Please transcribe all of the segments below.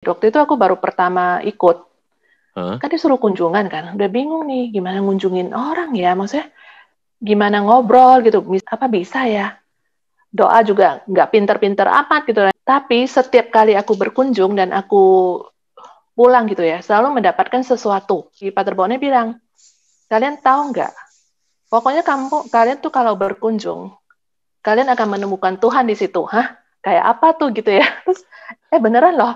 Waktu itu aku baru pertama ikut. Huh? Kan disuruh kunjungan kan. Udah bingung nih gimana ngunjungin orang ya. Maksudnya gimana ngobrol gitu. Apa bisa ya? Doa juga nggak pinter-pinter amat gitu. Tapi setiap kali aku berkunjung dan aku pulang gitu ya. Selalu mendapatkan sesuatu. Si Paterbonnya bilang, kalian tahu nggak? Pokoknya kamu, kalian tuh kalau berkunjung, kalian akan menemukan Tuhan di situ. Hah? Kayak apa tuh gitu ya? Terus, eh beneran loh.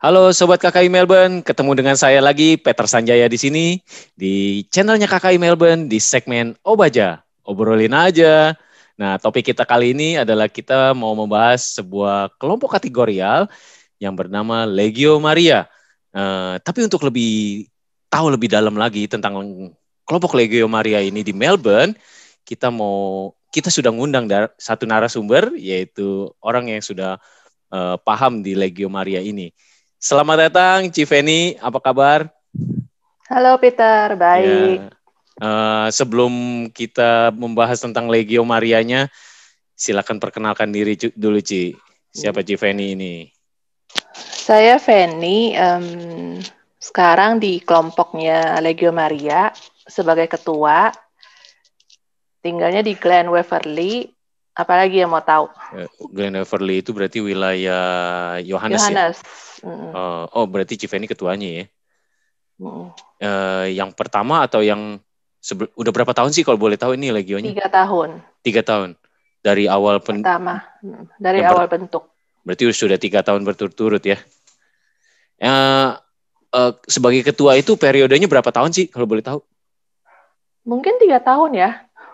Halo sobat KKI Melbourne, ketemu dengan saya lagi Peter Sanjaya di sini di channelnya KKI Melbourne di segmen Obaja, obrolin aja. Nah, topik kita kali ini adalah kita mau membahas sebuah kelompok kategorial yang bernama Legio Maria. Uh, tapi untuk lebih tahu lebih dalam lagi tentang kelompok Legio Maria ini di Melbourne, kita mau kita sudah ngundang satu narasumber yaitu orang yang sudah uh, paham di Legio Maria ini Selamat datang, Civeni. Apa kabar? Halo, Peter. Baik. Ya. Uh, sebelum kita membahas tentang Legio Marianya, silakan perkenalkan diri dulu, Ci. Siapa Civeni ini? Saya Feni. Um, sekarang di kelompoknya Legio Maria sebagai ketua. Tinggalnya di Glen Waverly. Apalagi yang mau tahu? Eh, Glen Waverly itu berarti wilayah Yohanes. Yohanes. Ya? Uh, oh berarti Civeni ketuanya ya. Mm. Uh, yang pertama atau yang udah berapa tahun sih kalau boleh tahu ini legionya? Tiga tahun. Tiga tahun dari awal pen pertama dari awal per- bentuk. Berarti sudah tiga tahun berturut-turut ya. Uh, uh, sebagai ketua itu periodenya berapa tahun sih kalau boleh tahu? Mungkin tiga tahun ya.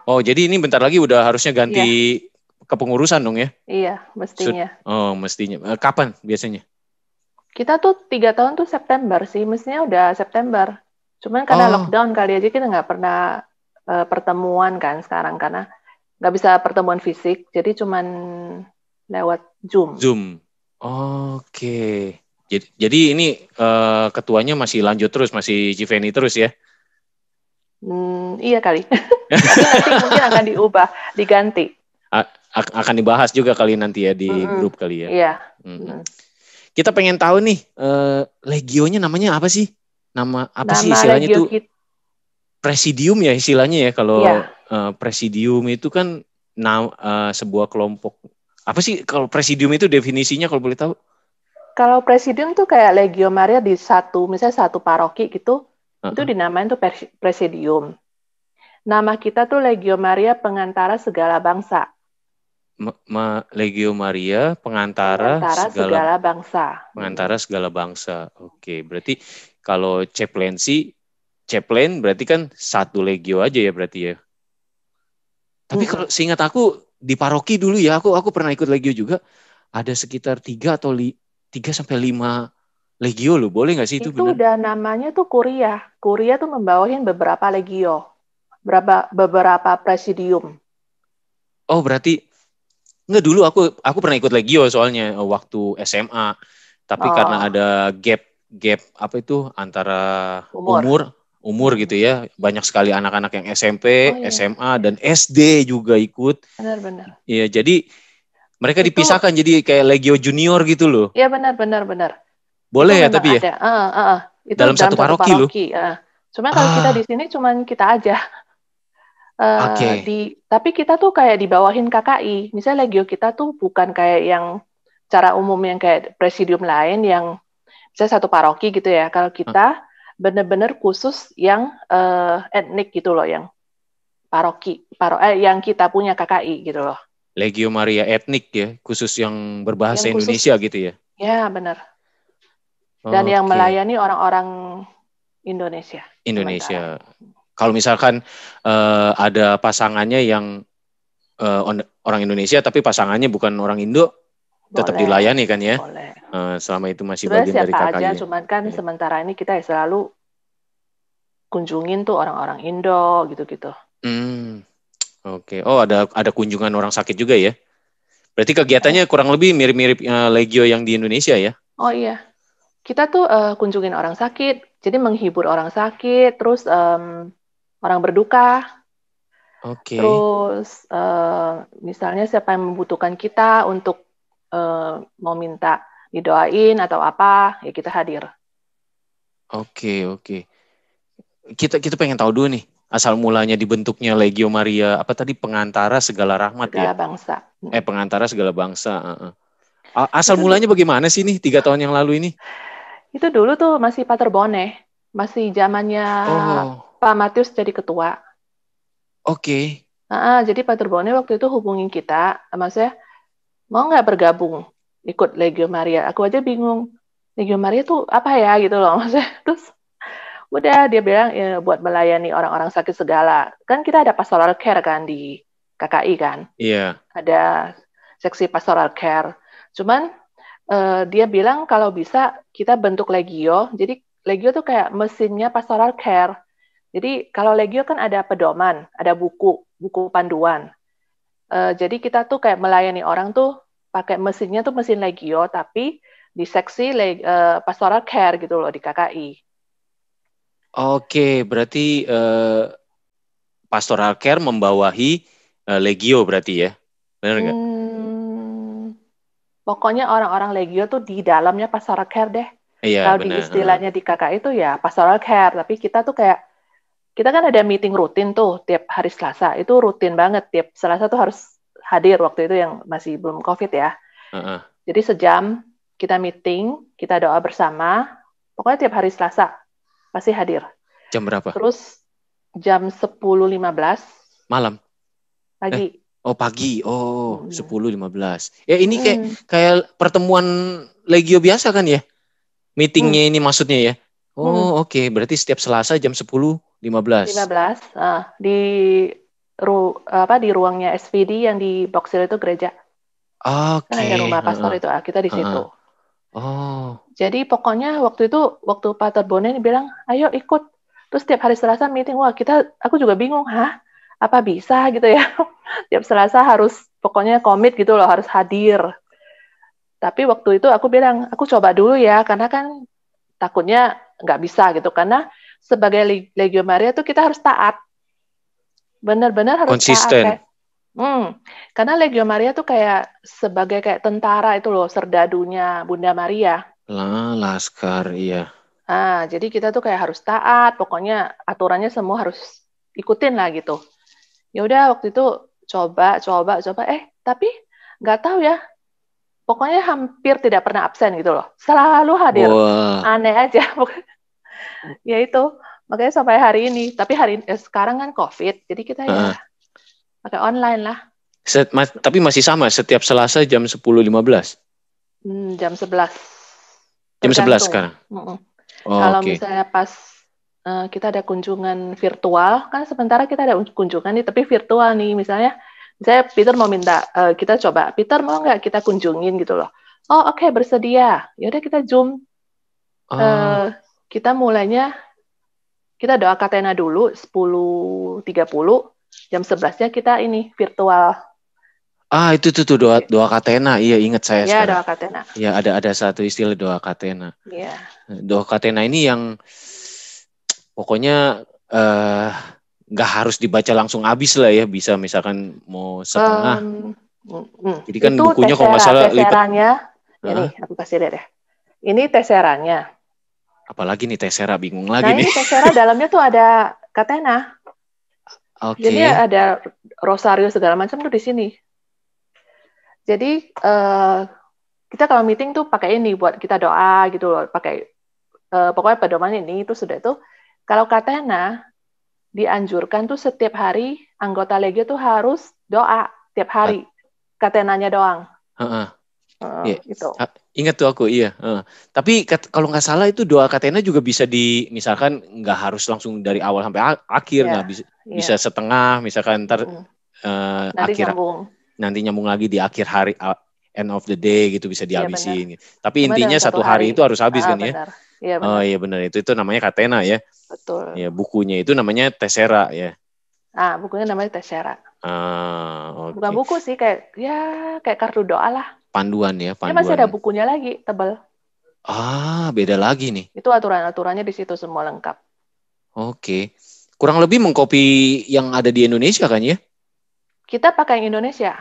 Oh jadi ini bentar lagi udah harusnya ganti yeah. kepengurusan dong ya? Iya mestinya. oh mestinya. kapan biasanya? kita tuh tiga tahun tuh September sih, mestinya udah September. Cuman karena oh. lockdown kali aja kita nggak pernah uh, pertemuan kan sekarang karena nggak bisa pertemuan fisik, jadi cuman lewat Zoom. Zoom. Oke. Okay. Jadi, jadi ini uh, ketuanya masih lanjut terus, masih Civeni terus ya? Hmm, iya kali. nanti mungkin akan diubah, diganti. A akan dibahas juga kali nanti ya di mm -hmm. grup kali ya. Iya. Mm Mm -hmm kita pengen tahu nih eh, legionya namanya apa sih? Nama apa Nama sih istilahnya itu? Presidium ya istilahnya ya kalau ya. Eh, presidium itu kan nah, eh, sebuah kelompok. Apa sih kalau presidium itu definisinya kalau boleh tahu? Kalau presidium tuh kayak legio maria di satu misalnya satu paroki gitu, uh -huh. itu dinamain tuh presidium. Nama kita tuh Legio Maria Pengantara Segala Bangsa. Ma Legio Maria, pengantara, pengantara segala, segala bangsa. Pengantara segala bangsa. Oke, berarti kalau chaplaincy, chaplain berarti kan satu legio aja ya berarti ya. Tapi hmm. kalau seingat aku di paroki dulu ya, aku aku pernah ikut legio juga. Ada sekitar tiga atau 3 tiga sampai lima legio loh. Boleh nggak sih itu? Itu udah namanya tuh kuria. Kuria tuh membawain beberapa legio, berapa beberapa presidium. Oh berarti Enggak dulu aku aku pernah ikut Legio soalnya eh, waktu SMA. Tapi oh. karena ada gap gap apa itu antara umur, umur umur gitu ya banyak sekali anak-anak yang SMP, oh, iya. SMA dan SD juga ikut. Benar-benar. Iya jadi mereka itu, dipisahkan jadi kayak legio junior gitu loh. Iya benar-benar benar. Boleh itu ya tapi ya? ada. ya. Uh, uh, uh. Itu dalam, satu, satu paroki, paroki loh. Uh. Cuma kalau ah. kita di sini cuman kita aja. Uh, eh, okay. di tapi kita tuh kayak di KKI. Misalnya legio kita tuh bukan kayak yang cara umum yang kayak presidium lain yang misalnya satu paroki gitu ya. Kalau kita bener-bener khusus yang uh, etnik gitu loh yang paroki, paro eh, yang kita punya KKI gitu loh. Legio Maria etnik ya, khusus yang berbahasa yang khusus, Indonesia gitu ya. Ya, benar. Dan okay. yang melayani orang-orang Indonesia. Indonesia. Sementara kalau misalkan uh, ada pasangannya yang uh, on, orang Indonesia tapi pasangannya bukan orang Indo boleh. tetap dilayani kan ya boleh. Uh, selama itu masih Sebenarnya bagian dari kakaknya aja, cuman kan ya. sementara ini kita selalu kunjungin tuh orang-orang Indo gitu-gitu hmm. oke okay. oh ada ada kunjungan orang sakit juga ya berarti kegiatannya iya. kurang lebih mirip-mirip uh, legio yang di Indonesia ya oh iya kita tuh uh, kunjungin orang sakit jadi menghibur orang sakit terus um, orang berduka. Okay. Terus uh, misalnya siapa yang membutuhkan kita untuk uh, mau minta didoain atau apa, ya kita hadir. Oke, okay, oke. Okay. Kita kita pengen tahu dulu nih asal mulanya dibentuknya Legio Maria apa tadi pengantara segala rahmat ya? segala ya. bangsa. Eh pengantara segala bangsa. Asal mulanya bagaimana sih nih tiga tahun yang lalu ini? Itu dulu tuh masih Pater masih zamannya oh. Pak Matius jadi ketua. Oke. Okay. Nah, jadi Pak Turbone waktu itu hubungin kita, maksudnya mau nggak bergabung ikut Legio Maria? Aku aja bingung. Legio Maria tuh apa ya gitu loh maksudnya. Terus udah dia bilang ya, buat melayani orang-orang sakit segala. Kan kita ada pastoral care kan di KKI kan. Iya. Yeah. Ada seksi pastoral care. Cuman uh, dia bilang kalau bisa kita bentuk legio. Jadi legio tuh kayak mesinnya pastoral care. Jadi kalau Legio kan ada pedoman, ada buku, buku panduan. Uh, jadi kita tuh kayak melayani orang tuh pakai mesinnya tuh mesin Legio, tapi di seksi leg, uh, pastoral care gitu loh di KKI. Oke, berarti uh, pastoral care membawahi uh, Legio berarti ya, benar nggak? Hmm, pokoknya orang-orang Legio tuh di dalamnya pastoral care deh. Iya, Kalau di istilahnya di KKI itu ya pastoral care, tapi kita tuh kayak kita kan ada meeting rutin tuh tiap hari Selasa itu rutin banget tiap Selasa tuh harus hadir waktu itu yang masih belum COVID ya. Uh-uh. Jadi sejam kita meeting, kita doa bersama, pokoknya tiap hari Selasa pasti hadir. Jam berapa? Terus jam 10.15 malam. Pagi. Eh. Oh pagi, oh iya. sepuluh lima belas. Ya ini hmm. kayak hmm. kayak pertemuan legio biasa kan ya? Meetingnya hmm. ini maksudnya ya? Oh, hmm. oke. Okay. Berarti setiap Selasa jam 10.15. 15. 15. Uh, di ru apa di ruangnya SVD yang di Boxil itu gereja. Oke. Okay. Nah, rumah pastor uh, itu, ah, kita di uh, situ. Oh. Jadi pokoknya waktu itu waktu Pater Bonen bilang, "Ayo ikut." Terus setiap hari Selasa meeting, wah kita aku juga bingung, "Hah? Apa bisa gitu ya?" Setiap Selasa harus pokoknya komit gitu loh, harus hadir. Tapi waktu itu aku bilang, "Aku coba dulu ya," karena kan takutnya nggak bisa gitu karena sebagai Legio Maria tuh kita harus taat benar-benar harus konsisten taat, hmm, karena Legio Maria tuh kayak sebagai kayak tentara itu loh serdadunya Bunda Maria lah laskar iya ah jadi kita tuh kayak harus taat pokoknya aturannya semua harus ikutin lah gitu ya udah waktu itu coba coba coba eh tapi nggak tahu ya pokoknya hampir tidak pernah absen gitu loh. Selalu hadir. Wow. Aneh aja. ya itu. Makanya sampai hari ini. Tapi hari eh, sekarang kan COVID, jadi kita uh. ya pakai online lah. Set, ma tapi masih sama setiap Selasa jam 10.15. Hmm, jam 11. Jam sebelas 11 sekarang. Mm -mm. Oh, Kalau okay. misalnya pas eh, kita ada kunjungan virtual, kan sementara kita ada kunjungan nih tapi virtual nih misalnya saya Peter mau minta, uh, kita coba, Peter mau nggak kita kunjungin gitu loh. Oh oke okay, bersedia, yaudah kita zoom. Uh. Uh, kita mulainya, kita doa katena dulu 10.30, jam 11-nya kita ini virtual. Ah itu tuh, tuh doa doa katena, iya ingat saya. Iya doa katena. Iya ada ada satu istilah doa katena. Iya. Doa katena ini yang pokoknya uh, nggak harus dibaca langsung habis lah ya bisa misalkan mau setengah um, jadi kan itu bukunya kalau masalah salah lipat. ini aku kasih lihat ya ini teserannya apalagi nih tesera bingung nah, lagi nah, nih ini tesera dalamnya tuh ada katena okay. jadi ada rosario segala macam tuh di sini jadi uh, kita kalau meeting tuh pakai ini buat kita doa gitu loh pakai uh, pokoknya pedoman ini itu sudah tuh kalau katena dianjurkan tuh setiap hari anggota Legio tuh harus doa tiap hari. Ah. Katenanya doang. Uh-uh. Uh, yeah. Ingat tuh aku, iya. Uh. Tapi kalau nggak salah itu doa katena juga bisa di, misalkan nggak harus langsung dari awal sampai akhir, iya, nggak yeah. bisa, yeah. bisa setengah, misalkan ntar mm. uh, nanti akhir, nyambung. nanti nyambung lagi di akhir hari, uh, end of the day gitu bisa iya, dihabisin. Yeah, gitu. Tapi intinya satu hari, hari itu harus habis ah, kan ya? benar. ya. Iya, benar. Oh iya benar itu itu namanya Katena ya. Betul. Ya bukunya itu namanya Tesera ya. Ah bukunya namanya Tesera. Ah, okay. Bukan buku sih kayak ya kayak kartu doa lah. Panduan ya panduan. Ya masih ada bukunya lagi tebal. Ah beda lagi nih. Itu aturan aturannya di situ semua lengkap. Oke. Okay. Kurang lebih mengkopi yang ada di Indonesia kan ya? Kita pakai yang Indonesia.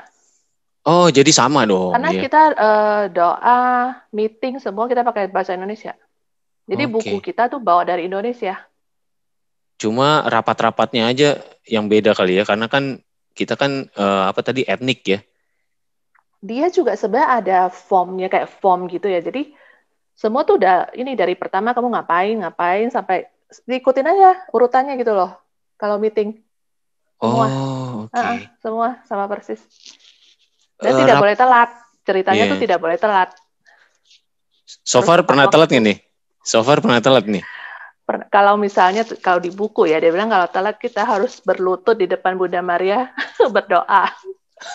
Oh, jadi sama dong. Karena ya. kita uh, doa, meeting semua kita pakai bahasa Indonesia. Jadi okay. buku kita tuh bawa dari Indonesia. Cuma rapat-rapatnya aja yang beda kali ya, karena kan kita kan uh, apa tadi etnik ya. Dia juga sebenarnya ada formnya kayak form gitu ya. Jadi semua tuh udah ini dari pertama kamu ngapain ngapain sampai diikutin aja urutannya gitu loh. Kalau meeting. Semua. Oh, okay. uh semua sama persis. Dan uh, tidak boleh telat. Ceritanya yeah. tuh tidak boleh telat. So far Terus, pernah telat gini? nih? So far pernah telat nih? kalau misalnya kalau di buku ya dia bilang kalau telat kita harus berlutut di depan Bunda Maria berdoa.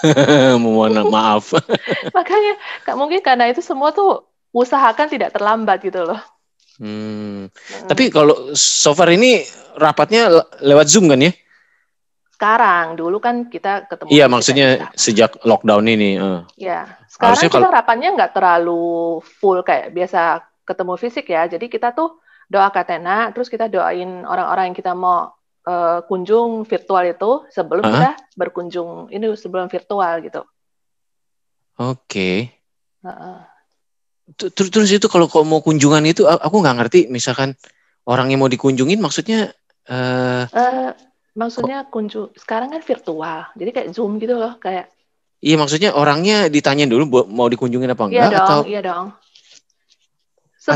Mohon maaf. Makanya kak, mungkin karena itu semua tuh usahakan tidak terlambat gitu loh. Hmm. hmm. Tapi kalau so far ini rapatnya lewat Zoom kan ya? Sekarang, dulu kan kita ketemu. Iya, maksudnya kita. sejak lockdown ini. Uh. Ya, sekarang Harusnya kita kalau... rapatnya nggak terlalu full kayak biasa ketemu fisik ya. Jadi kita tuh doa katena, terus kita doain orang-orang yang kita mau uh, kunjung virtual itu sebelum uh-huh. kita berkunjung ini sebelum virtual gitu. Oke. Okay. Uh-uh. Terus itu kalau kok mau kunjungan itu aku nggak ngerti. Misalkan orang yang mau dikunjungin maksudnya? Uh, uh, maksudnya kunjung. Sekarang kan virtual, jadi kayak zoom gitu loh kayak. Iya maksudnya orangnya ditanya dulu mau dikunjungin apa iya enggak iya dong, atau? Iya dong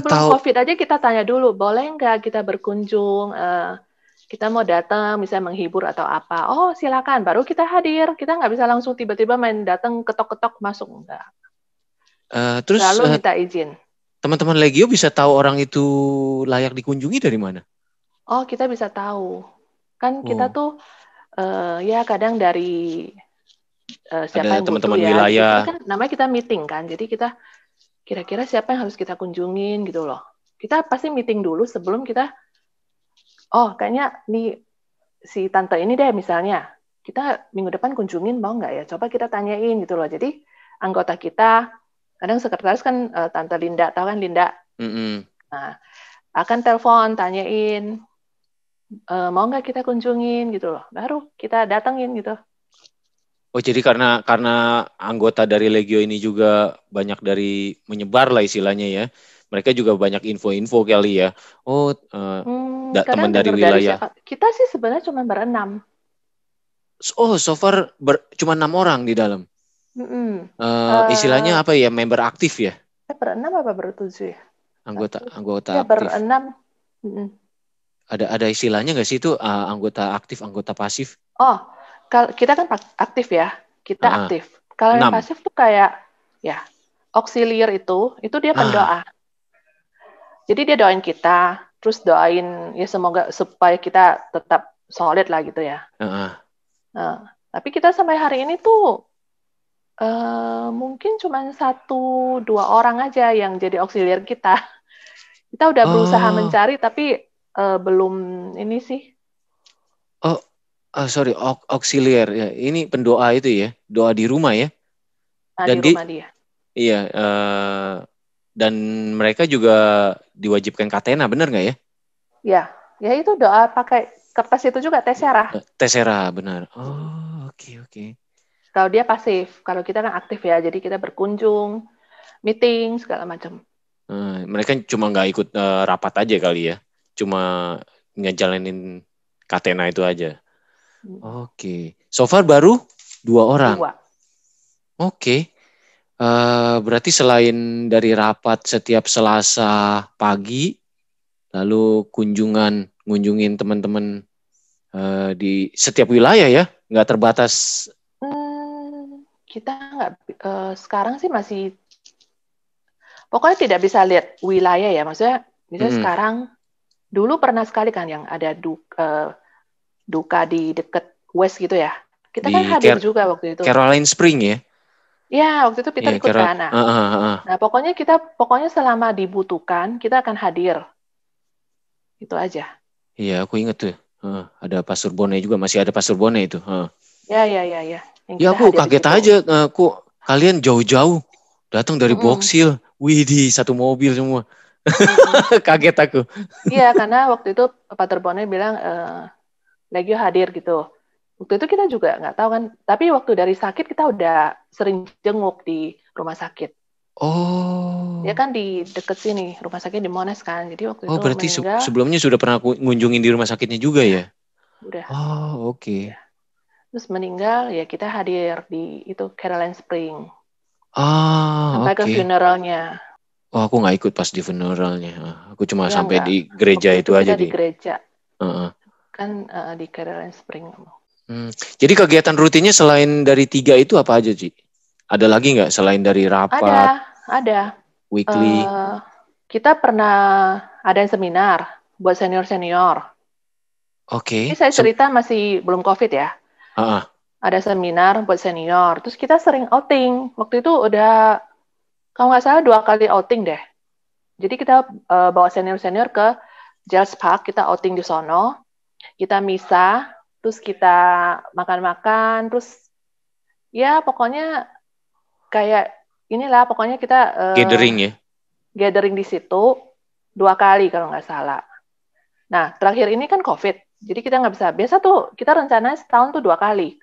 sebelum atau, COVID aja kita tanya dulu, boleh nggak kita berkunjung, uh, kita mau datang, misalnya menghibur atau apa. Oh, silakan. Baru kita hadir. Kita nggak bisa langsung tiba-tiba main datang ketok-ketok masuk enggak. Uh, eh, terus lalu uh, minta izin. Teman-teman Legio bisa tahu orang itu layak dikunjungi dari mana? Oh, kita bisa tahu. Kan kita oh. tuh uh, ya kadang dari uh, siapa Ada yang teman-teman ya. wilayah. Kan, namanya kita meeting kan. Jadi kita kira-kira siapa yang harus kita kunjungin gitu loh. Kita pasti meeting dulu sebelum kita, oh kayaknya nih si tante ini deh misalnya, kita minggu depan kunjungin mau nggak ya? Coba kita tanyain gitu loh. Jadi anggota kita, kadang sekretaris kan uh, tante Linda, tahu kan Linda? Mm -hmm. Nah, akan telepon, tanyain, e, mau nggak kita kunjungin gitu loh. Baru kita datengin gitu. Oh jadi karena karena anggota dari Legio ini juga banyak dari menyebar lah istilahnya ya. Mereka juga banyak info-info kali ya. Oh, uh, hmm, teman dari wilayah. Dari, kita sih sebenarnya cuma berenam. Oh, so far ber, cuma enam orang di dalam. Mm -hmm. uh, istilahnya apa ya? Member aktif ya? ya berenam apa bertujuh Anggota anggota ya, aktif. Berenam. Mm -hmm. Ada ada istilahnya nggak sih itu uh, anggota aktif, anggota pasif? Oh, kita kan aktif ya, kita uh, aktif. Kalau yang pasif tuh kayak ya auxiliar itu, itu dia pendoa. Uh. Jadi dia doain kita, terus doain ya semoga supaya kita tetap solid lah gitu ya. Uh. Uh, tapi kita sampai hari ini tuh uh, mungkin cuma satu dua orang aja yang jadi auxiliar kita. Kita udah berusaha uh. mencari tapi uh, belum ini sih oh, sorry auxiliar ya ini pendoa itu ya doa di rumah ya doa ah, dan di rumah dia iya uh, dan mereka juga diwajibkan katena benar nggak ya ya ya itu doa pakai kertas itu juga tesera eh, tesera benar oh oke okay, oke okay. kalau dia pasif kalau kita kan aktif ya jadi kita berkunjung meeting segala macam Hmm, mereka cuma nggak ikut uh, rapat aja kali ya, cuma ngejalanin katena itu aja. Oke. Okay. So far baru dua orang. Dua. Oke. Okay. Uh, eh, berarti selain dari rapat setiap Selasa pagi, lalu kunjungan ngunjungin teman-teman uh, di setiap wilayah ya, nggak terbatas. Hmm, kita nggak uh, sekarang sih masih pokoknya tidak bisa lihat wilayah ya, maksudnya bisa hmm. sekarang dulu pernah sekali kan yang ada du, duka di deket West gitu ya. Kita di kan hadir Car juga waktu itu. Caroline Spring ya? Ya, waktu itu kita yeah, ikut Carol sana. Uh, uh, uh. Nah, pokoknya kita pokoknya selama dibutuhkan kita akan hadir. Itu aja. Iya, aku inget tuh. Uh, ada Pastor Bone juga, masih ada Pastor Bone itu. Uh. Ya, ya, ya, ya. Yang ya aku kaget aja, aku eh, kalian jauh-jauh datang dari mm. Boxil, Widih, satu mobil semua. kaget aku. Iya, karena waktu itu Pak Bone bilang uh, Legio hadir gitu. Waktu itu kita juga nggak tahu kan, tapi waktu dari sakit kita udah sering jenguk di rumah sakit. Oh. Ya kan di deket sini, rumah sakit di Monas kan. Jadi waktu oh, itu Oh, berarti meninggal, sebelumnya sudah pernah ngunjungin di rumah sakitnya juga ya? Udah. Oh, oke. Okay. Iya. Terus meninggal ya kita hadir di itu Caroline Spring. Ah, sampai okay. ke funeralnya. Oh, aku nggak ikut pas di funeralnya. Aku cuma ya, sampai enggak. di gereja Waktu itu, itu aja di. di gereja. Uh -uh kan uh, di Caroline Spring. Hmm. Jadi kegiatan rutinnya selain dari tiga itu apa aja, Ji? Ada lagi nggak selain dari rapat? Ada, ada. Weekly. Uh, kita pernah ada seminar buat senior-senior. Oke. Okay. saya cerita masih belum COVID ya. Uh -uh. Ada seminar buat senior. Terus kita sering outing. Waktu itu udah, kalau nggak salah dua kali outing deh. Jadi kita uh, bawa senior-senior ke Jazz Park, kita outing di sono kita misah, terus kita makan-makan, terus ya pokoknya kayak inilah pokoknya kita uh, gathering ya. Gathering di situ dua kali kalau nggak salah. Nah, terakhir ini kan COVID. Jadi kita nggak bisa. Biasa tuh kita rencananya setahun tuh dua kali.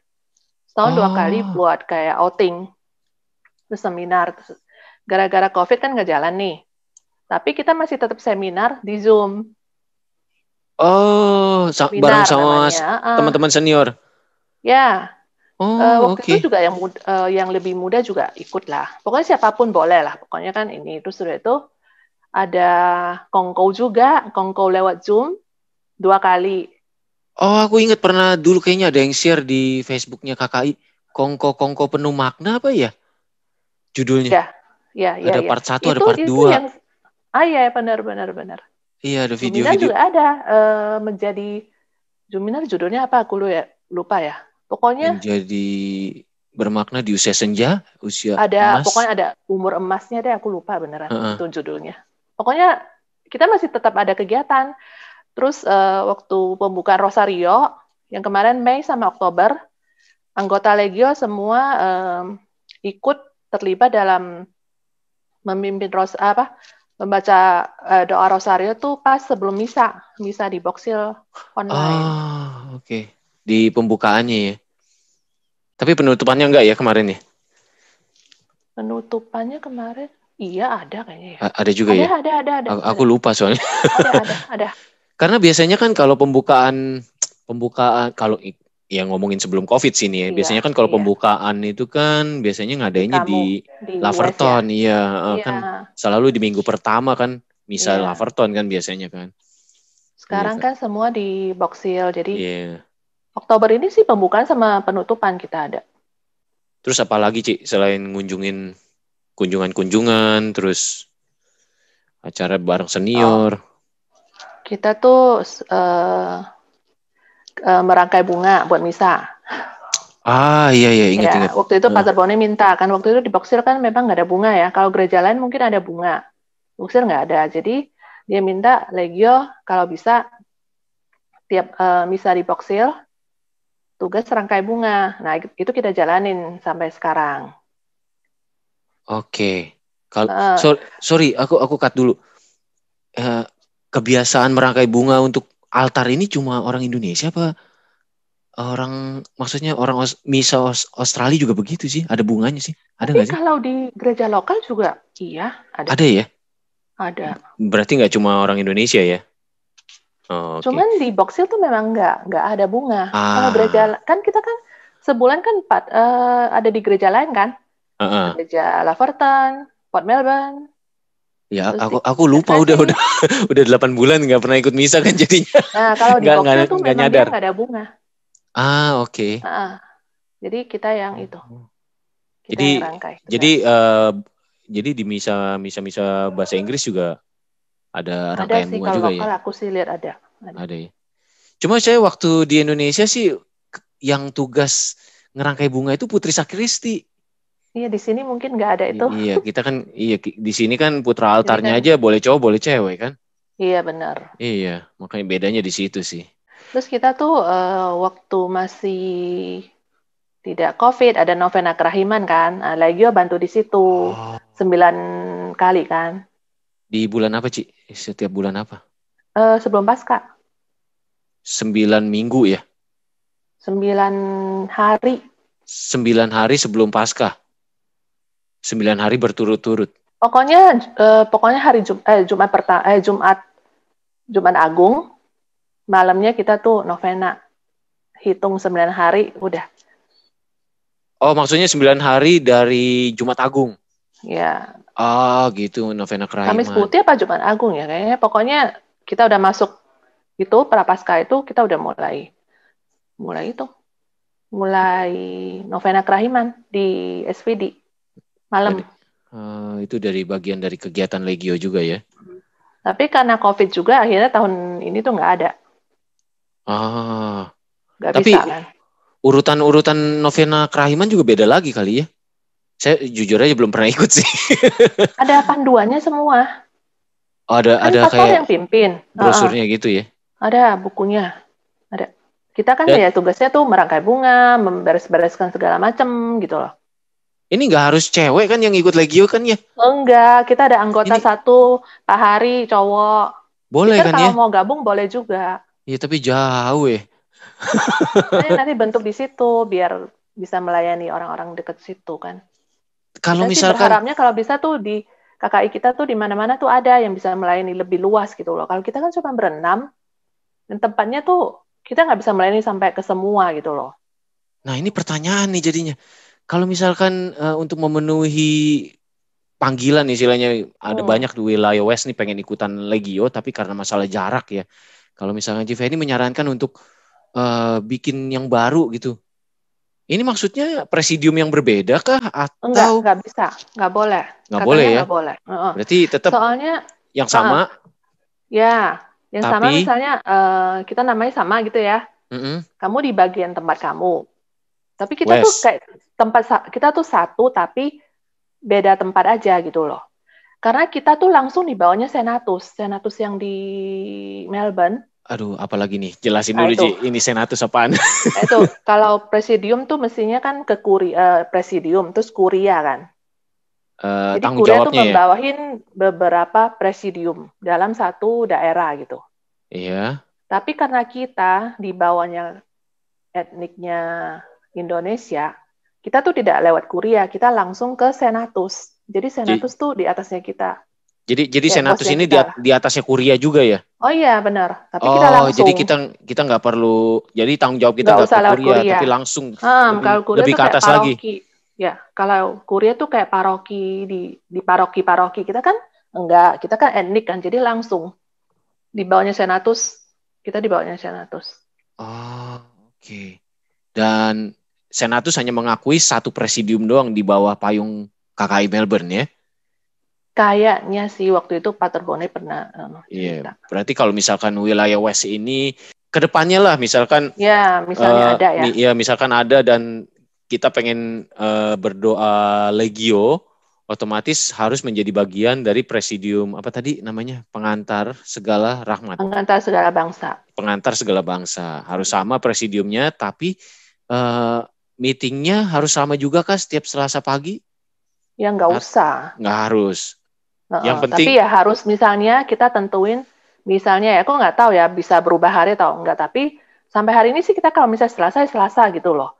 Setahun oh. dua kali oh. buat kayak outing. Terus seminar. Gara-gara COVID kan nggak jalan nih. Tapi kita masih tetap seminar di Zoom. Oh, sa- bareng sama teman-teman senior. Ya. Oh, uh, waktu okay. itu juga yang muda, uh, eh, yang lebih muda juga ikut lah. Pokoknya siapapun boleh lah. Pokoknya kan ini terus sudah itu ada kongkow juga, kongkow lewat Zoom dua kali. Oh, aku ingat pernah dulu kayaknya ada yang share di Facebooknya KKI kongko kongko penuh makna apa ya judulnya. Ya, ya, ya ada ya. part satu, ada part dua. Yang, ah ya, ya benar benar benar. Iya ada video. Juminar juga ada uh, menjadi Juminar judulnya apa? Aku lupa ya. Lupa ya. Pokoknya menjadi bermakna di usia senja, usia ada emas. pokoknya ada umur emasnya deh aku lupa beneran uh -uh. itu judulnya. Pokoknya kita masih tetap ada kegiatan. Terus uh, waktu pembukaan Rosario yang kemarin Mei sama Oktober anggota Legio semua um, ikut terlibat dalam memimpin Ros apa membaca uh, doa rosario tuh pas sebelum misa, misa di Boxil online. Ah, oke. Okay. Di pembukaannya ya. Tapi penutupannya enggak ya kemarin ya? Penutupannya kemarin iya ada kayaknya ya. ada juga ada, ya? Ada, ada, ada. A aku lupa soalnya. Ada, ada, ada. Karena biasanya kan kalau pembukaan pembukaan kalau yang ngomongin sebelum covid sini ya. Iya, biasanya kan kalau iya. pembukaan itu kan biasanya ngadainnya di, di Laverton, ya. iya, eh, iya kan selalu di minggu pertama kan, misal iya. Laverton kan biasanya kan. Sekarang iya, kan semua di Boxil, jadi iya. Oktober ini sih pembukaan sama penutupan kita ada. Terus apa lagi Ci selain ngunjungin kunjungan-kunjungan, terus acara bareng senior? Oh. Kita tuh uh, Eh, merangkai bunga buat misa. Ah iya iya ya, ingat ya, ingat. Waktu itu hmm. Pastor Boni minta kan waktu itu di Boxer kan memang nggak ada bunga ya. Kalau gereja lain mungkin ada bunga. Boxer nggak ada. Jadi dia minta legio kalau bisa tiap uh, misa di Boxer tugas rangkai bunga. Nah itu kita jalanin sampai sekarang. Oke. Okay. uh, eh. so, sorry aku aku cut dulu. Uh, kebiasaan merangkai bunga untuk altar ini cuma orang Indonesia apa orang maksudnya orang Aus, misa Aus, Australia juga begitu sih ada bunganya sih ada nggak sih kalau di gereja lokal juga iya ada ada ya ada berarti nggak cuma orang Indonesia ya oh, okay. cuman di boxil tuh memang nggak nggak ada bunga ah. kalau gereja kan kita kan sebulan kan empat uh, ada di gereja lain kan uh -uh. gereja Laverton Port Melbourne Ya, Terus aku aku lupa nah, udah udah udah delapan bulan nggak pernah ikut misa kan jadinya. Nah, kalau di tuh gak nyadar. dia gak ada bunga. Ah, oke. Okay. Nah, jadi kita yang itu. Kita jadi yang rangkai. Jadi uh, jadi di misa misa misa bahasa Inggris juga ada rangkaian ada sih, bunga kalau juga lokal ya. aku sih lihat ada. ada. Ada ya. Cuma saya waktu di Indonesia sih yang tugas ngerangkai bunga itu Putri Sakristi. Iya di sini mungkin nggak ada itu. Iya kita kan iya di sini kan putra iya, altarnya kan, aja boleh cowok boleh cewek kan? Iya benar. Iya makanya bedanya di situ sih. Terus kita tuh uh, waktu masih tidak COVID ada novena kerahiman kan, nah, lagi bantu di situ oh. sembilan kali kan. Di bulan apa Ci? Setiap bulan apa? Uh, sebelum pasca. Sembilan minggu ya? Sembilan hari. Sembilan hari sebelum pasca Sembilan hari berturut-turut. Pokoknya eh, pokoknya hari Jum, eh, Jumat pertama eh Jumat Jumat Agung malamnya kita tuh novena. Hitung sembilan hari udah. Oh, maksudnya sembilan hari dari Jumat Agung. Ya. Ah, gitu novena kerahiman. Kamis Putih apa Jumat Agung ya kayaknya. Pokoknya kita udah masuk itu prapaskah itu kita udah mulai mulai itu mulai novena kerahiman di SVD malam. Jadi, uh, itu dari bagian dari kegiatan Legio juga ya. Tapi karena COVID juga akhirnya tahun ini tuh nggak ada. Ah. Gak tapi kan? urutan-urutan novena kerahiman juga beda lagi kali ya. Saya jujur aja belum pernah ikut sih. ada panduannya semua. ada kan ada kayak yang pimpin. Brosurnya uh-uh. gitu ya. Ada bukunya. Ada. Kita kan Dan, ya, tugasnya tuh merangkai bunga, memberes-bereskan segala macam gitu loh ini nggak harus cewek kan yang ikut legio kan ya? Oh, enggak, kita ada anggota ini... satu, Pak Hari cowok. Boleh kita kan kalau ya? mau gabung boleh juga. Iya tapi jauh ya. nanti, nanti bentuk di situ biar bisa melayani orang-orang deket situ kan. Kalau misalkan berharapnya kalau bisa tuh di KKI kita tuh di mana-mana tuh ada yang bisa melayani lebih luas gitu loh. Kalau kita kan cuma berenam dan tempatnya tuh kita nggak bisa melayani sampai ke semua gitu loh. Nah ini pertanyaan nih jadinya kalau misalkan uh, untuk memenuhi panggilan istilahnya ada oh. banyak di wilayah West nih pengen ikutan Legio tapi karena masalah jarak ya. Kalau misalnya JVN ini menyarankan untuk uh, bikin yang baru gitu. Ini maksudnya presidium yang berbeda kah atau enggak enggak bisa, enggak boleh. Enggak boleh ya. Enggak boleh. Uh -uh. Berarti tetap Soalnya yang sama. Uh, ya, yang tapi, sama misalnya uh, kita namanya sama gitu ya. Uh -uh. Kamu di bagian tempat kamu. Tapi kita West. tuh kayak tempat kita tuh satu tapi beda tempat aja gitu loh. Karena kita tuh langsung di bawahnya Senatus, Senatus yang di Melbourne. Aduh, apalagi nih, jelasin nah, dulu ini Senatus apaan? Itu, kalau presidium tuh mestinya kan ke kuri, uh, presidium, terus kuria kan. Uh, Jadi kuria tuh ya? membawahin ya? beberapa presidium dalam satu daerah gitu. Iya. Tapi karena kita di bawahnya etniknya Indonesia, kita tuh tidak lewat kuria, kita langsung ke senatus. Jadi senatus jadi, tuh di atasnya kita. Jadi jadi eh, senatus ini kita. di, atasnya kuria juga ya? Oh iya benar. Tapi oh, kita langsung. Oh jadi kita kita nggak perlu. Jadi tanggung jawab kita nggak ke kuria, kuria, tapi langsung hmm, lebih, kalau kuria lebih ke atas lagi. Ya kalau kuria tuh kayak paroki di di paroki paroki kita kan enggak kita kan etnik kan jadi langsung di bawahnya senatus kita di bawahnya senatus. Oh oke okay. dan Senatus hanya mengakui satu presidium doang di bawah payung KKI Melbourne ya. Kayaknya sih waktu itu Pater Bone pernah eh, Iya, berarti kalau misalkan wilayah West ini kedepannya lah misalkan ya misalnya uh, ada ya iya misalkan ada dan kita pengen uh, berdoa legio otomatis harus menjadi bagian dari presidium apa tadi namanya pengantar segala rahmat pengantar segala bangsa pengantar segala bangsa harus sama presidiumnya tapi uh, meetingnya harus sama juga kah setiap Selasa pagi? Ya nggak usah. Nggak harus. Nah, yang penting. Tapi ya harus misalnya kita tentuin, misalnya ya, aku nggak tahu ya bisa berubah hari atau enggak. Tapi sampai hari ini sih kita kalau misalnya Selasa, ya Selasa gitu loh.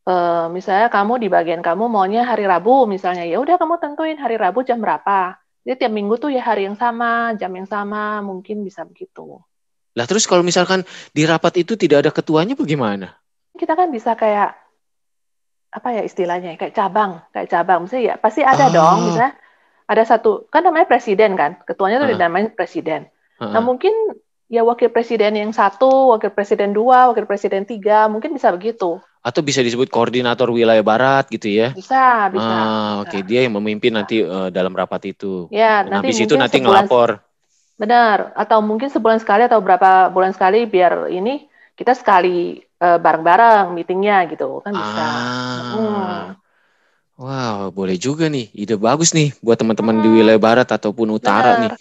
Uh, misalnya kamu di bagian kamu maunya hari Rabu misalnya, ya udah kamu tentuin hari Rabu jam berapa. Jadi tiap minggu tuh ya hari yang sama, jam yang sama, mungkin bisa begitu. Lah terus kalau misalkan di rapat itu tidak ada ketuanya bagaimana? kita kan bisa kayak apa ya istilahnya ya, kayak cabang kayak cabang misalnya ya pasti ada dong ah. misalnya ada satu kan namanya presiden kan ketuanya itu uh. Ah. dinamain presiden uh. nah ah. mungkin ya wakil presiden yang satu wakil presiden dua wakil presiden tiga mungkin bisa begitu atau bisa disebut koordinator wilayah barat gitu ya bisa bisa ah, oke okay. dia yang memimpin nanti uh, dalam rapat itu ya nah, nanti habis itu nanti sebulan, ngelapor benar atau mungkin sebulan sekali atau berapa bulan sekali biar ini kita sekali Eh, bareng-bareng meetingnya gitu kan bisa. Ah. Hmm. Wow, boleh juga nih. Ide bagus nih buat teman-teman hmm. di mm. wilayah barat ataupun utara Benar. nih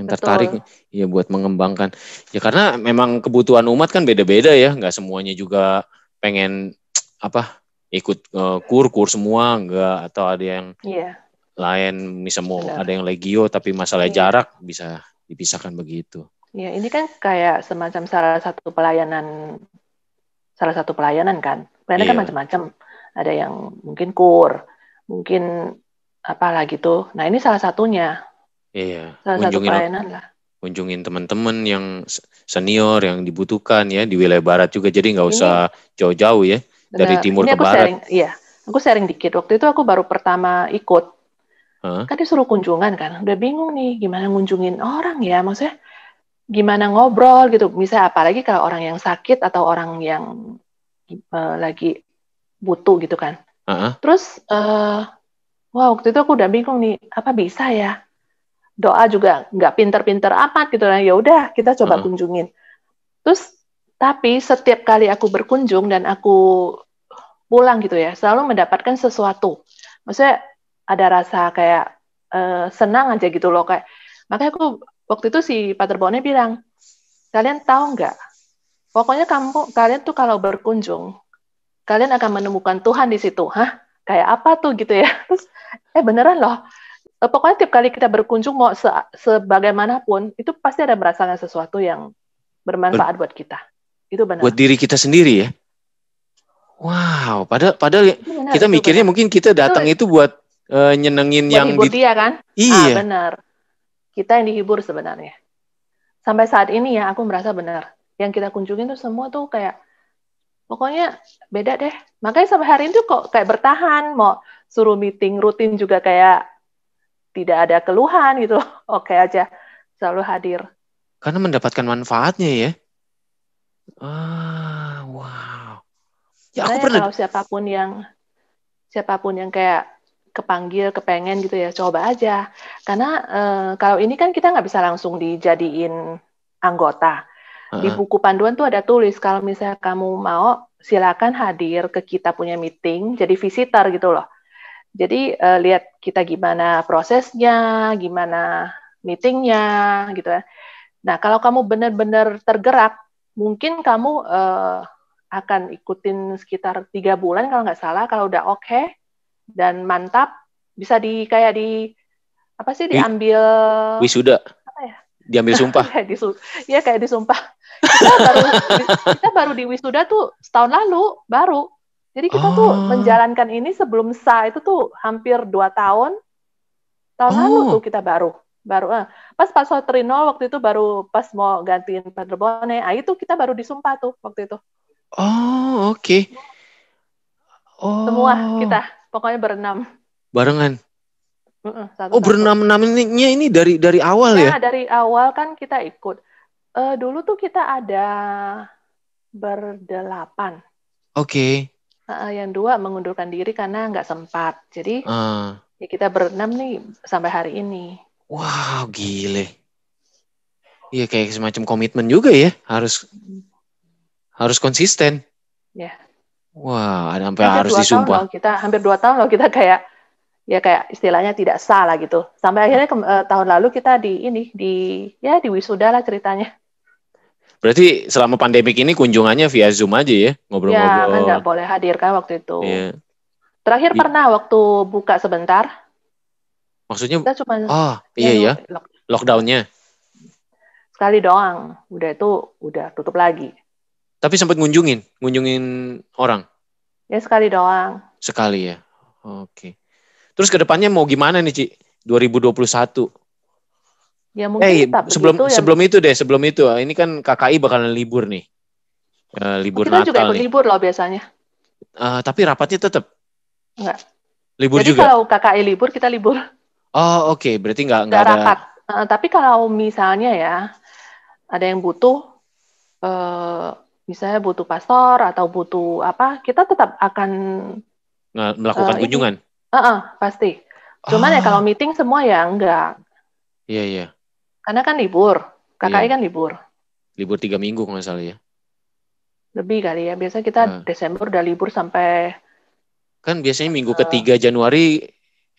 yang Betul. tertarik ya buat mengembangkan. Ya karena memang kebutuhan umat kan beda-beda ya, nggak semuanya juga pengen apa ikut kur kur kur semua enggak atau ada yang yeah. lain bisa mau Benar. ada yang legio tapi masalah yeah. jarak bisa dipisahkan begitu. Ya, ini kan kayak semacam salah satu pelayanan salah satu pelayanan kan. Pelayanan yeah. kan iya. macam-macam. Ada yang mungkin kur, mungkin apalah gitu. Nah, ini salah satunya. Iya. Yeah. Salah Kunjungin satu pelayanan lah kunjungin teman-teman yang senior yang dibutuhkan ya di wilayah barat juga jadi nggak usah jauh-jauh ya Benar. dari timur Ini ke aku barat. Sharing, iya, aku sering dikit. Waktu itu aku baru pertama ikut. Huh? Kan disuruh kunjungan kan, udah bingung nih gimana ngunjungin orang ya maksudnya gimana ngobrol gitu bisa apalagi kalau orang yang sakit atau orang yang uh, lagi butuh gitu kan uh-huh. terus uh, wah waktu itu aku udah bingung nih apa bisa ya doa juga nggak pinter-pinter apa gitu lah ya udah kita coba uh-huh. kunjungin terus tapi setiap kali aku berkunjung dan aku pulang gitu ya selalu mendapatkan sesuatu maksudnya ada rasa kayak uh, senang aja gitu loh kayak makanya aku waktu itu si Paterbornnya bilang, kalian tahu nggak? Pokoknya kamu kalian tuh kalau berkunjung, kalian akan menemukan Tuhan di situ, hah? Kayak apa tuh gitu ya? Terus, eh beneran loh. Eh, pokoknya tiap kali kita berkunjung mau se sebagaimanapun, itu pasti ada merasakan sesuatu yang bermanfaat buat kita. Itu benar. Buat diri kita sendiri ya. Wow, padahal padahal ya, benar, kita mikirnya benar. mungkin kita datang itu, itu buat uh, nyenengin buat yang gitu. di, kan? Ah, iya. Ah, benar kita yang dihibur sebenarnya. Sampai saat ini ya aku merasa benar. Yang kita kunjungi tuh semua tuh kayak pokoknya beda deh. Makanya sampai hari ini tuh kok kayak bertahan mau suruh meeting rutin juga kayak tidak ada keluhan gitu. Oke aja selalu hadir. Karena mendapatkan manfaatnya ya. Ah, wow. Ya aku pernah. Kalau siapapun yang siapapun yang kayak kepanggil, kepengen gitu ya, coba aja. Karena uh, kalau ini kan kita nggak bisa langsung dijadiin anggota. Uh-huh. Di buku panduan tuh ada tulis kalau misalnya kamu mau silakan hadir ke kita punya meeting, jadi visitor gitu loh. Jadi uh, lihat kita gimana prosesnya, gimana meetingnya gitu ya. Nah kalau kamu benar-benar tergerak, mungkin kamu uh, akan ikutin sekitar tiga bulan kalau nggak salah kalau udah oke okay, dan mantap bisa di kayak di apa sih diambil wisuda ya? diambil sumpah ya, kayak disumpah kita baru kita baru di wisuda tuh setahun lalu baru jadi kita oh. tuh ah. menjalankan ini sebelum sa itu tuh hampir dua tahun tahun oh. lalu tuh kita baru baru eh. pas pas Trino waktu itu baru pas mau gantiin Pak Drebone, ah itu kita baru disumpah tuh waktu itu. Oh oke. Okay. Oh. Semua kita Pokoknya berenam. Barengan. oh berenam enamnya ini dari dari awal ya? Ya dari awal kan kita ikut. Uh, dulu tuh kita ada berdelapan. Oke. Okay. Uh, yang dua mengundurkan diri karena nggak sempat. Jadi uh. ya kita berenam nih sampai hari ini. Wow gile. Iya kayak semacam komitmen juga ya harus harus konsisten. Ya. Yeah. Wah, ada hampir harus disumpah. Tahun loh kita hampir dua tahun loh kita kayak ya kayak istilahnya tidak sah lah gitu. Sampai akhirnya ke, uh, eh, tahun lalu kita di ini di ya di wisuda lah ceritanya. Berarti selama pandemi ini kunjungannya via Zoom aja ya, ngobrol-ngobrol. Ya, kan nggak boleh hadir kan waktu itu. Iya. Terakhir di... pernah waktu buka sebentar. Maksudnya? Kita cuma oh, iya ya, iya. Lockdownnya. Sekali doang, udah itu udah tutup lagi. Tapi sempat ngunjungin, ngunjungin orang. Ya sekali doang. Sekali ya. Oke. Terus kedepannya mau gimana nih, Ci? 2021. Ya mungkin hey, eh, kita sebelum itu ya. sebelum itu deh, sebelum itu. Ini kan KKI bakalan libur nih. Uh, libur oh, kita juga ikut nih. libur loh biasanya. Uh, tapi rapatnya tetap. Enggak. Libur Jadi juga. kalau KKI libur kita libur. Oh, oke. Okay. Berarti enggak enggak, enggak ada rapat. Uh, tapi kalau misalnya ya ada yang butuh misalnya butuh pastor atau butuh apa, kita tetap akan melakukan uh, kunjungan. Uh, uh, pasti. Cuman ya oh. ya kalau meeting semua ya enggak. Iya iya. Karena kan libur, KKI iya. yeah. kan libur. Libur tiga minggu kalau nggak salah ya. Lebih kali ya. Biasanya kita uh. Desember udah libur sampai. Kan biasanya minggu uh, ketiga Januari,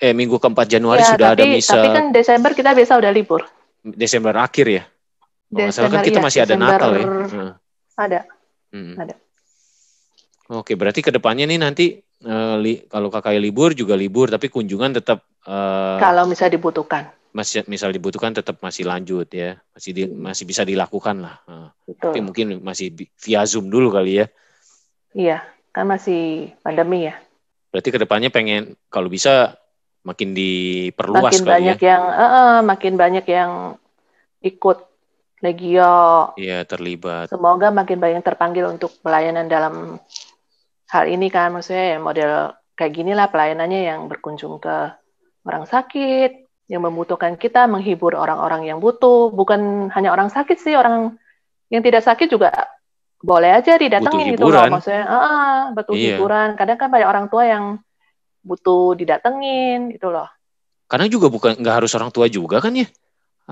eh minggu keempat Januari ya, sudah tapi, ada misa. Tapi kan Desember kita biasa udah libur. Desember akhir ya. Kalau Desember, salah kan kita iya, masih Desember, ada Natal ya. Ada Hmm. Oke, berarti kedepannya nih nanti uh, li, kalau kakak libur juga libur, tapi kunjungan tetap. Uh, kalau misal dibutuhkan. Masih misal dibutuhkan tetap masih lanjut ya, masih di, masih bisa dilakukan lah. Betul. Tapi mungkin masih via zoom dulu kali ya. Iya, kan masih pandemi ya. Berarti kedepannya pengen kalau bisa makin diperluas makin ya. banyak ya. yang uh, uh, makin banyak yang ikut Legio. Iya, terlibat. Semoga makin banyak terpanggil untuk pelayanan dalam hal ini kan. Maksudnya ya, model kayak gini lah pelayanannya yang berkunjung ke orang sakit, yang membutuhkan kita, menghibur orang-orang yang butuh. Bukan hanya orang sakit sih, orang yang tidak sakit juga boleh aja didatangi itu loh. Maksudnya, ah, betul iya. hiburan. Kadang kan banyak orang tua yang butuh didatengin itu loh. Karena juga bukan nggak harus orang tua juga kan ya?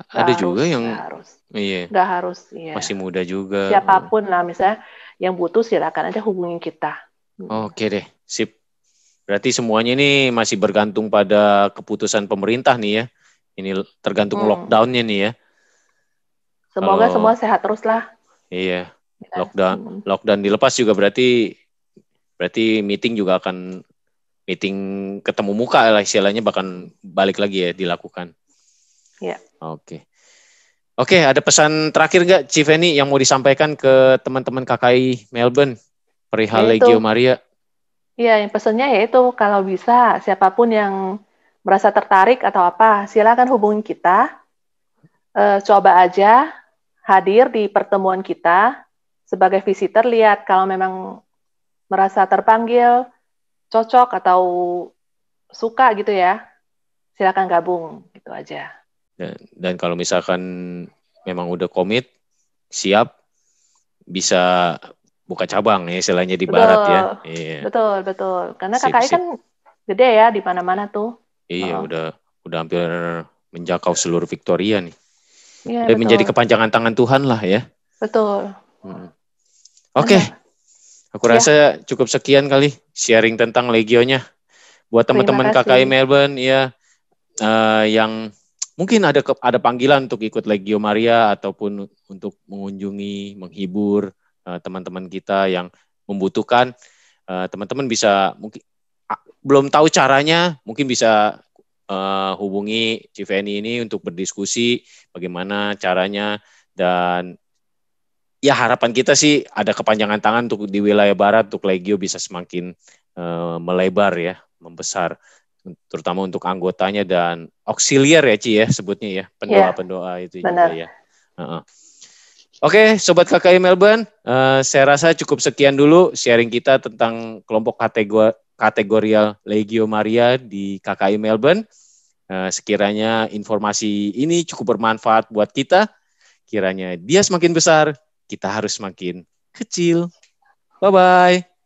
ada harus, juga yang gak harus. Iya. Gak harus, iya. Masih muda juga. Siapapun lah misalnya yang butuh silakan aja hubungin kita. Oke deh, sip. Berarti semuanya ini masih bergantung pada keputusan pemerintah nih ya. Ini tergantung hmm. lockdownnya nih ya. Semoga Kalau, semua sehat terus lah. Iya. Ya. Lockdown, lockdown dilepas juga berarti berarti meeting juga akan meeting ketemu muka lah istilahnya bahkan balik lagi ya dilakukan. Ya. Oke. Oke, ada pesan terakhir nggak, ini yang mau disampaikan ke teman-teman KKI Melbourne perihal yaitu, Legio Maria? Iya, yang pesannya yaitu kalau bisa siapapun yang merasa tertarik atau apa, silakan hubungi kita. E, coba aja hadir di pertemuan kita sebagai visitor lihat kalau memang merasa terpanggil, cocok atau suka gitu ya. Silakan gabung gitu aja. Dan, dan kalau misalkan memang udah komit, siap, bisa buka cabang ya istilahnya di betul, barat ya. Iya. Betul, betul. Karena sip, kan gede ya di mana-mana tuh. Iya, oh. udah udah hampir menjangkau seluruh Victoria nih. Iya, Dan menjadi kepanjangan tangan Tuhan lah ya. Betul. Hmm. Oke. Okay. Aku ya. rasa cukup sekian kali sharing tentang legionya. Buat teman-teman KKI Melbourne ya uh, yang mungkin ada ke, ada panggilan untuk ikut Legio Maria ataupun untuk mengunjungi, menghibur eh, teman-teman uh, kita yang membutuhkan. Eh, teman-teman uh, bisa mungkin uh, belum tahu caranya, mungkin bisa uh, hubungi CVNI ini untuk berdiskusi bagaimana caranya dan ya harapan kita sih ada kepanjangan tangan untuk di wilayah barat untuk Legio bisa semakin uh, melebar ya, membesar terutama untuk anggotanya dan auxiliar ya Ci ya sebutnya ya pendoa-pendoa yeah, itu benar. juga ya. Uh-uh. Oke, okay, sobat KKI e Melbourne, uh, saya rasa cukup sekian dulu sharing kita tentang kelompok kategori kategorial Legio Maria di KKI e Melbourne. Uh, sekiranya informasi ini cukup bermanfaat buat kita, kiranya dia semakin besar, kita harus semakin kecil. Bye bye.